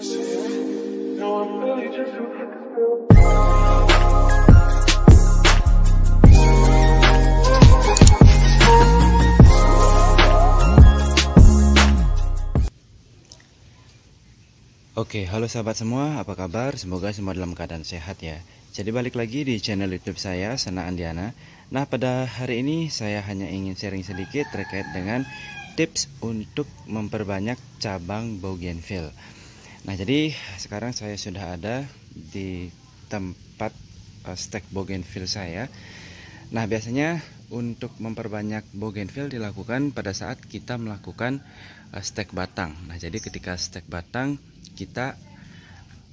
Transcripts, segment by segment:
Oke, halo sahabat semua, apa kabar? Semoga semua dalam keadaan sehat ya. Jadi balik lagi di channel YouTube saya, Sena Andiana. Nah, pada hari ini saya hanya ingin sharing sedikit terkait dengan tips untuk memperbanyak cabang bougainville. Nah jadi sekarang saya sudah ada di tempat uh, stek bougainville saya. Nah biasanya untuk memperbanyak bougainville dilakukan pada saat kita melakukan uh, stek batang. Nah jadi ketika stek batang kita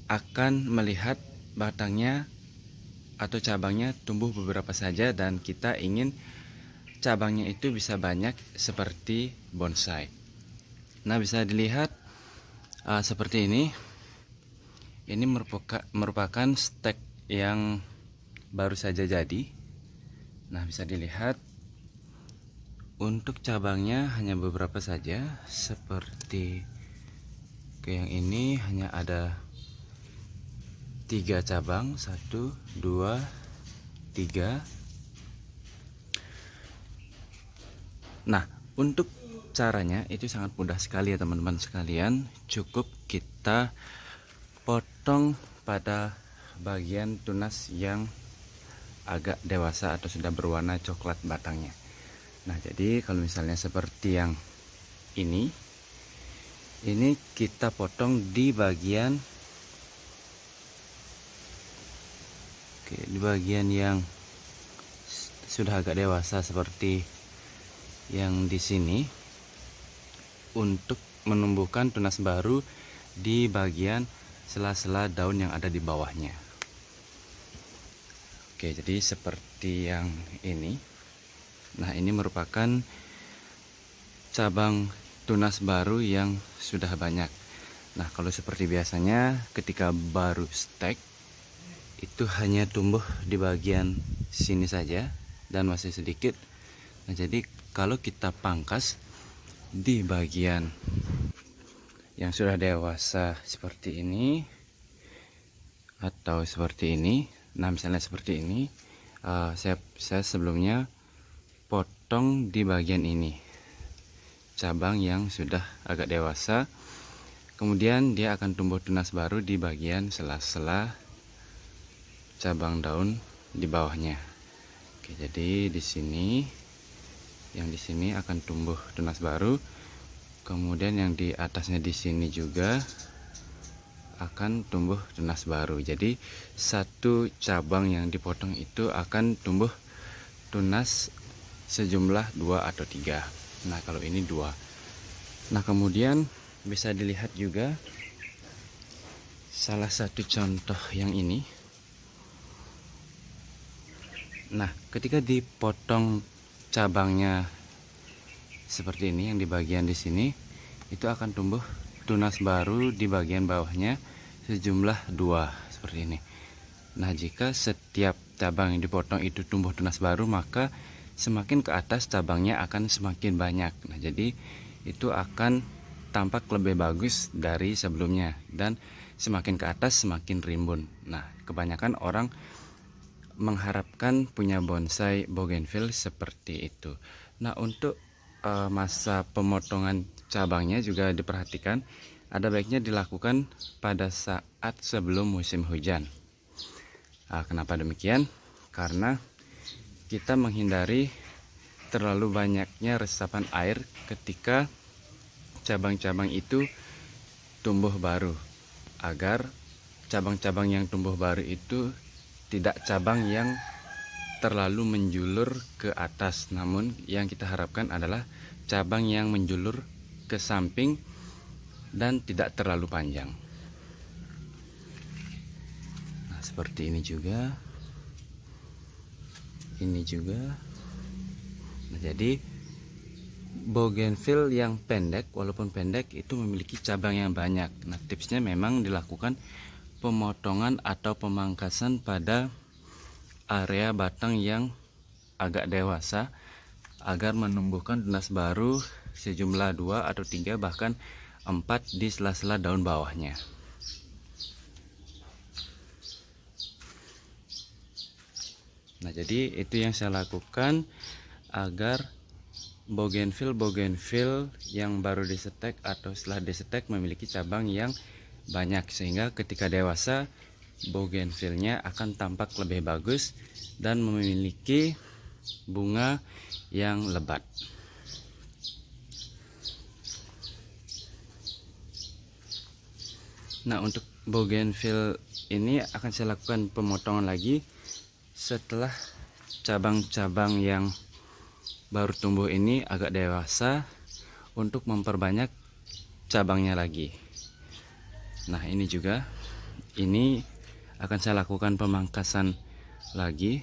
akan melihat batangnya atau cabangnya tumbuh beberapa saja dan kita ingin cabangnya itu bisa banyak seperti bonsai. Nah bisa dilihat uh, seperti ini ini merupakan merupakan stek yang baru saja jadi nah bisa dilihat untuk cabangnya hanya beberapa saja seperti ke yang ini hanya ada tiga cabang satu dua tiga nah untuk caranya itu sangat mudah sekali ya teman-teman sekalian cukup kita potong pada bagian tunas yang agak dewasa atau sudah berwarna coklat batangnya nah jadi kalau misalnya seperti yang ini ini kita potong di bagian oke di bagian yang sudah agak dewasa seperti yang di sini untuk menumbuhkan tunas baru di bagian sela-sela daun yang ada di bawahnya. Oke, jadi seperti yang ini. Nah, ini merupakan cabang tunas baru yang sudah banyak. Nah, kalau seperti biasanya ketika baru stek itu hanya tumbuh di bagian sini saja dan masih sedikit. Nah, jadi kalau kita pangkas di bagian yang sudah dewasa seperti ini atau seperti ini nah misalnya seperti ini uh, saya, saya sebelumnya potong di bagian ini cabang yang sudah agak dewasa kemudian dia akan tumbuh tunas baru di bagian sela-sela cabang daun di bawahnya Oke, jadi di sini yang di sini akan tumbuh tunas baru kemudian yang di atasnya di sini juga akan tumbuh tunas baru jadi satu cabang yang dipotong itu akan tumbuh tunas sejumlah dua atau tiga nah kalau ini dua nah kemudian bisa dilihat juga salah satu contoh yang ini nah ketika dipotong cabangnya seperti ini yang di bagian di sini itu akan tumbuh tunas baru di bagian bawahnya sejumlah dua seperti ini. Nah jika setiap cabang yang dipotong itu tumbuh tunas baru maka semakin ke atas cabangnya akan semakin banyak. Nah jadi itu akan tampak lebih bagus dari sebelumnya dan semakin ke atas semakin rimbun. Nah kebanyakan orang mengharapkan punya bonsai bougainville seperti itu. Nah, untuk uh, masa pemotongan cabangnya juga diperhatikan, ada baiknya dilakukan pada saat sebelum musim hujan. Nah, kenapa demikian? Karena kita menghindari terlalu banyaknya resapan air ketika cabang-cabang itu tumbuh baru agar cabang-cabang yang tumbuh baru itu tidak cabang yang terlalu menjulur ke atas namun yang kita harapkan adalah cabang yang menjulur ke samping dan tidak terlalu panjang nah, seperti ini juga ini juga nah, jadi bougainville yang pendek walaupun pendek itu memiliki cabang yang banyak nah tipsnya memang dilakukan pemotongan atau pemangkasan pada area batang yang agak dewasa agar menumbuhkan tunas baru sejumlah dua atau tiga bahkan empat di sela-sela daun bawahnya. Nah, jadi itu yang saya lakukan agar bougainville bougainville yang baru disetek atau setelah disetek memiliki cabang yang banyak sehingga ketika dewasa bougainvillea akan tampak lebih bagus dan memiliki bunga yang lebat. Nah, untuk bougainville ini akan saya lakukan pemotongan lagi setelah cabang-cabang yang baru tumbuh ini agak dewasa untuk memperbanyak cabangnya lagi nah ini juga ini akan saya lakukan pemangkasan lagi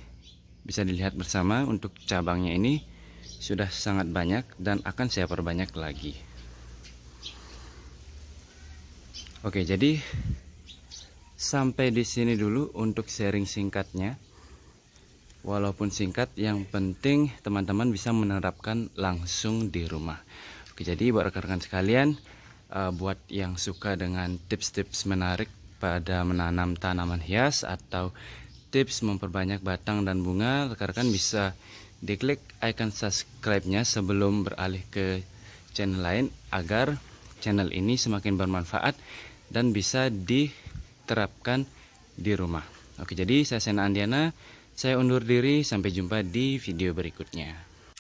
bisa dilihat bersama untuk cabangnya ini sudah sangat banyak dan akan saya perbanyak lagi oke jadi sampai di sini dulu untuk sharing singkatnya walaupun singkat yang penting teman-teman bisa menerapkan langsung di rumah oke jadi buat rekan-rekan sekalian uh, buat yang suka dengan tips-tips menarik pada menanam tanaman hias atau tips memperbanyak batang dan bunga, rekan-rekan bisa diklik icon subscribe-nya sebelum beralih ke channel lain agar channel ini semakin bermanfaat dan bisa diterapkan di rumah. Oke, jadi saya Sena Andiana, saya undur diri sampai jumpa di video berikutnya.